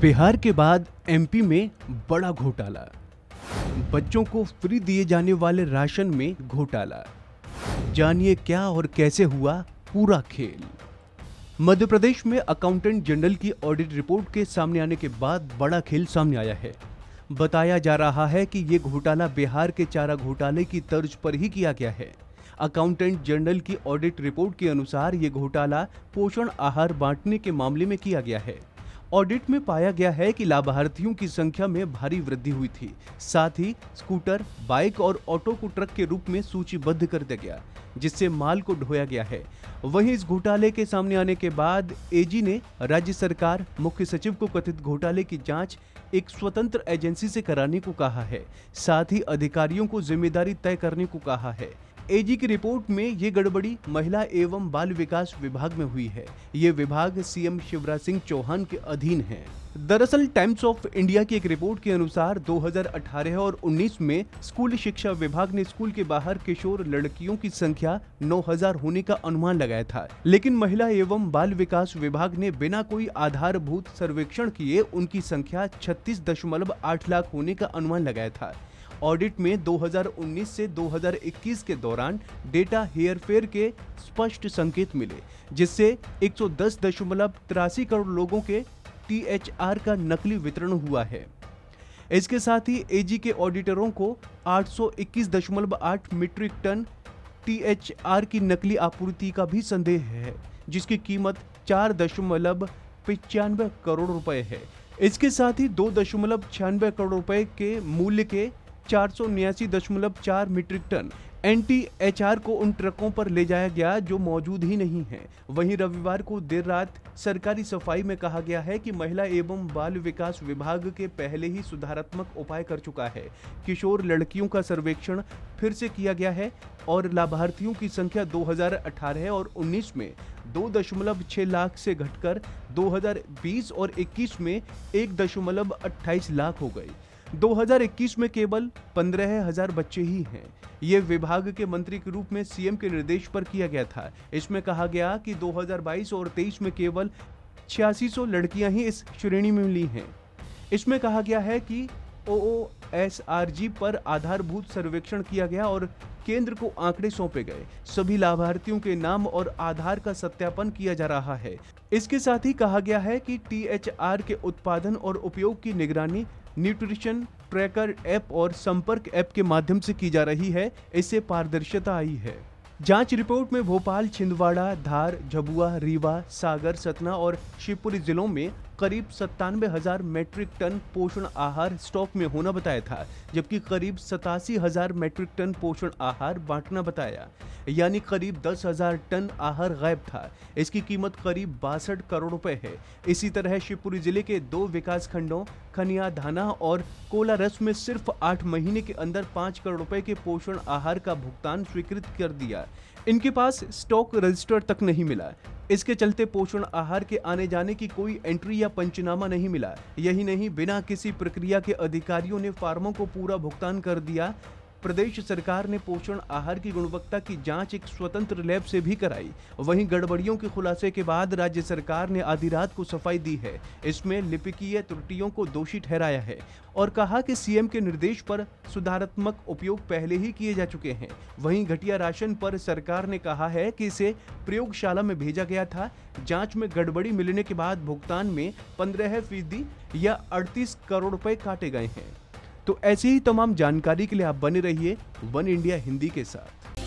बिहार के बाद एमपी में बड़ा घोटाला बच्चों को फ्री दिए जाने वाले राशन में घोटाला जानिए क्या और कैसे हुआ पूरा खेल मध्य प्रदेश में अकाउंटेंट जनरल की ऑडिट रिपोर्ट के सामने आने के बाद बड़ा खेल सामने आया है बताया जा रहा है कि ये घोटाला बिहार के चारा घोटाले की तर्ज पर ही किया गया है अकाउंटेंट जनरल की ऑडिट रिपोर्ट के अनुसार ये घोटाला पोषण आहार बांटने के मामले में किया गया है ऑडिट में पाया गया है कि लाभार्थियों की संख्या में भारी वृद्धि हुई थी साथ ही स्कूटर बाइक और ऑटो को ट्रक के रूप में सूचीबद्ध कर दिया गया जिससे माल को ढोया गया है वहीं इस घोटाले के सामने आने के बाद एजी ने राज्य सरकार मुख्य सचिव को कथित घोटाले की जांच एक स्वतंत्र एजेंसी से कराने को कहा है साथ ही अधिकारियों को जिम्मेदारी तय करने को कहा है एजी की रिपोर्ट में ये गड़बड़ी महिला एवं बाल विकास विभाग में हुई है ये विभाग सीएम शिवराज सिंह चौहान के अधीन है दरअसल टाइम्स ऑफ इंडिया की एक रिपोर्ट के अनुसार 2018 और 19 में स्कूल शिक्षा विभाग ने स्कूल के बाहर किशोर लड़कियों की संख्या 9000 होने का अनुमान लगाया था लेकिन महिला एवं बाल विकास विभाग ने बिना कोई आधारभूत सर्वेक्षण किए उनकी संख्या छत्तीस लाख होने का अनुमान लगाया था ऑडिट में 2019 से 2021 के दौरान डेटा हेयरफेयर के स्पष्ट संकेत मिले जिससे एक करोड़ लोगों के टी का नकली वितरण हुआ है इसके साथ ही एजी के ऑडिटरों को 821.8 मीट्रिक टन टी की नकली आपूर्ति का भी संदेह है जिसकी कीमत चार दशमलव पचानवे करोड़ रुपए है इसके साथ ही दो दशमलव छियानवे करोड़ रुपए के मूल्य के चार मीट्रिक टन एन को उन ट्रकों पर ले जाया गया जो मौजूद ही नहीं है वहीं रविवार को देर रात सरकारी सफाई में कहा गया है कि महिला एवं बाल विकास विभाग के पहले ही सुधारात्मक उपाय कर चुका है किशोर लड़कियों का सर्वेक्षण फिर से किया गया है और लाभार्थियों की संख्या 2018 और 19 में 2.6 लाख से घटकर 2020 और 21 में अट्ठाईस लाख हो गई 2021 में केवल पंद्रह हजार बच्चे ही हैं ये विभाग के मंत्री के रूप में सीएम के निर्देश पर किया गया था इसमें कहा गया कि 2022 और 23 में केवल छियासी लड़कियां ही इस श्रेणी में मिली हैं इसमें कहा गया है कि ओ पर आधारभूत सर्वेक्षण किया गया और केंद्र को आंकड़े सौंपे गए सभी लाभार्थियों के नाम और आधार का सत्यापन किया जा रहा है इसके साथ ही कहा गया है कि आर के उत्पादन और उपयोग की निगरानी न्यूट्रिशन ट्रैकर ऐप और संपर्क ऐप के माध्यम से की जा रही है इससे पारदर्शिता आई है जांच रिपोर्ट में भोपाल छिंदवाड़ा धार झबुआ रीवा सागर सतना और शिवपुरी जिलों में करीब सत्तानवे हजार मेट्रिक टन पोषण आहार स्टॉक में होना बताया था जबकि करीब सतासी हजार मेट्रिक टन पोषण आहार बांटना बताया यानी करीब दस हजार टन आहार गायब था इसकी कीमत करीब बासठ करोड़ रुपए है इसी तरह शिवपुरी जिले के दो विकास खंडों खनिया धाना और कोलारस में सिर्फ आठ महीने के अंदर पांच करोड़ रुपए के पोषण आहार का भुगतान स्वीकृत कर दिया इनके पास स्टॉक रजिस्टर तक नहीं मिला इसके चलते पोषण आहार के आने जाने की कोई एंट्री या पंचनामा नहीं मिला यही नहीं बिना किसी प्रक्रिया के अधिकारियों ने फार्मों को पूरा भुगतान कर दिया प्रदेश सरकार ने पोषण आहार की गुणवत्ता की जांच एक स्वतंत्र लैब से भी कराई वहीं गड़बड़ियों के खुलासे के बाद राज्य सरकार ने आधी रात को सफाई दी है इसमें लिपिकीय त्रुटियों को दोषी ठहराया है और कहा कि सीएम के निर्देश पर सुधारात्मक उपयोग पहले ही किए जा चुके हैं वहीं घटिया राशन पर सरकार ने कहा है कि इसे प्रयोगशाला में भेजा गया था जांच में गड़बड़ी मिलने के बाद भुगतान में पंद्रह फीसदी या अड़तीस करोड़ रुपए काटे गए हैं तो ऐसी ही तमाम जानकारी के लिए आप बने रहिए वन इंडिया हिंदी के साथ